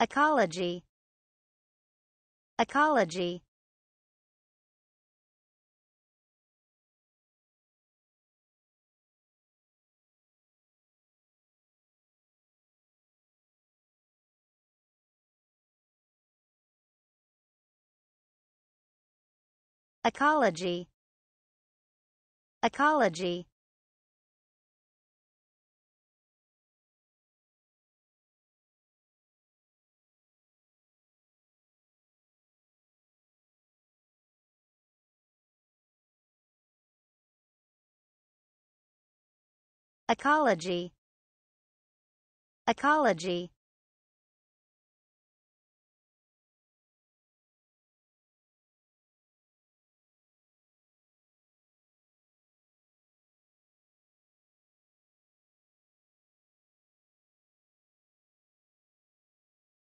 ecology ecology ecology ecology ecology ecology